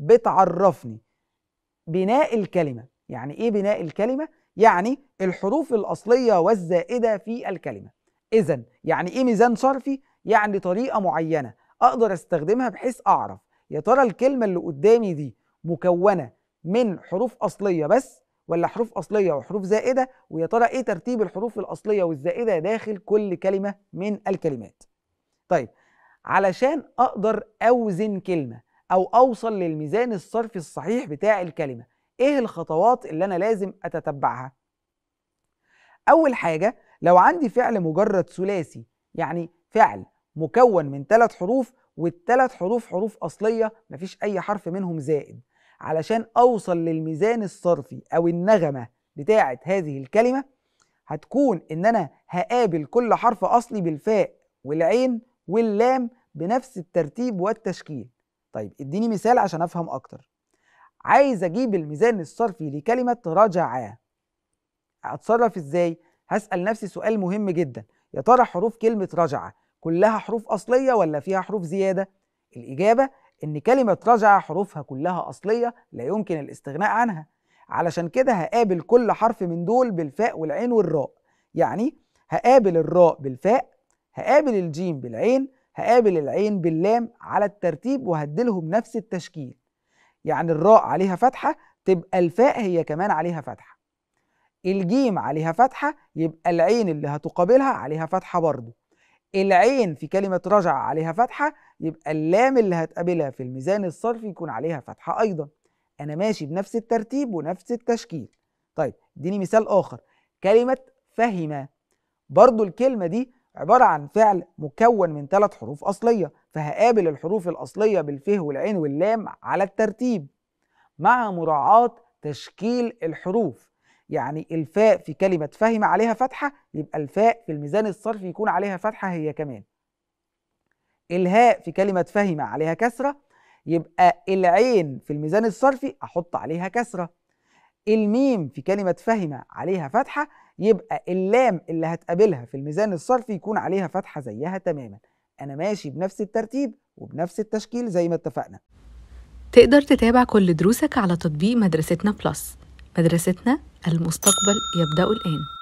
بتعرفني بناء الكلمة يعني إيه بناء الكلمة؟ يعني الحروف الأصلية والزائدة في الكلمة إذا يعني إيه ميزان صرفي؟ يعني طريقة معينة أقدر أستخدمها بحيث أعرف يا ترى الكلمة اللي قدامي دي مكونة من حروف أصلية بس ولا حروف أصلية وحروف زائدة ويا ترى إيه ترتيب الحروف الأصلية والزائدة داخل كل كلمة من الكلمات طيب علشان أقدر أوزن كلمة او اوصل للميزان الصرفي الصحيح بتاع الكلمه ايه الخطوات اللي انا لازم اتتبعها اول حاجه لو عندي فعل مجرد ثلاثي يعني فعل مكون من ثلاث حروف والثلاث حروف حروف اصليه مفيش اي حرف منهم زائد علشان اوصل للميزان الصرفي او النغمه بتاعه هذه الكلمه هتكون ان انا هقابل كل حرف اصلي بالفاء والعين واللام بنفس الترتيب والتشكيل طيب اديني مثال عشان افهم اكتر عايز اجيب الميزان الصرفي لكلمه رجع اتصرف ازاي هسال نفسي سؤال مهم جدا يا ترى حروف كلمه رجع كلها حروف اصليه ولا فيها حروف زياده الاجابه ان كلمه رجع حروفها كلها اصليه لا يمكن الاستغناء عنها علشان كده هقابل كل حرف من دول بالفاء والعين والراء يعني هقابل الراء بالفاء هقابل الجيم بالعين هقابل العين باللام على الترتيب وهديلهم نفس التشكيل يعني الراء عليها فتحة تبقى الفاء هي كمان عليها فتحة الجيم عليها فتحة يبقى العين اللي هتقابلها عليها فتحة برضه العين في كلمة رجع عليها فتحة يبقى اللام اللي هتقابلها في الميزان الصرفي يكون عليها فتحة أيضا أنا ماشي بنفس الترتيب ونفس التشكيل طيب اديني مثال آخر كلمة فهم برضو الكلمة دي عبارة عن فعل مكون من ثلاث حروف أصلية فهقابل الحروف الأصلية بالفه والعين واللام على الترتيب مع مراعاة تشكيل الحروف يعني الفاء في كلمة فهم عليها فتحة يبقى الفاء في الميزان الصرفي يكون عليها فتحة هي كمان الهاء في كلمة فهم عليها كسرة يبقى العين في الميزان الصرفي أحط عليها كسرة الميم في كلمة فهمة عليها فتحة يبقى اللام اللي هتقابلها في الميزان الصرفي يكون عليها فتحة زيها تماما أنا ماشي بنفس الترتيب وبنفس التشكيل زي ما اتفقنا تقدر تتابع كل دروسك على تطبيق مدرستنا بلس مدرستنا المستقبل يبدأ الآن